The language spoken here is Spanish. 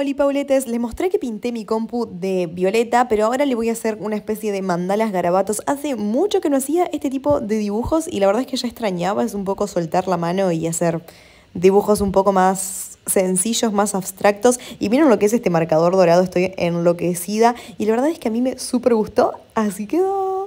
hola Pauletes, les mostré que pinté mi compu de violeta, pero ahora le voy a hacer una especie de mandalas garabatos. Hace mucho que no hacía este tipo de dibujos y la verdad es que ya extrañaba, es un poco soltar la mano y hacer dibujos un poco más sencillos, más abstractos. Y miren lo que es este marcador dorado, estoy enloquecida y la verdad es que a mí me súper gustó, así quedó.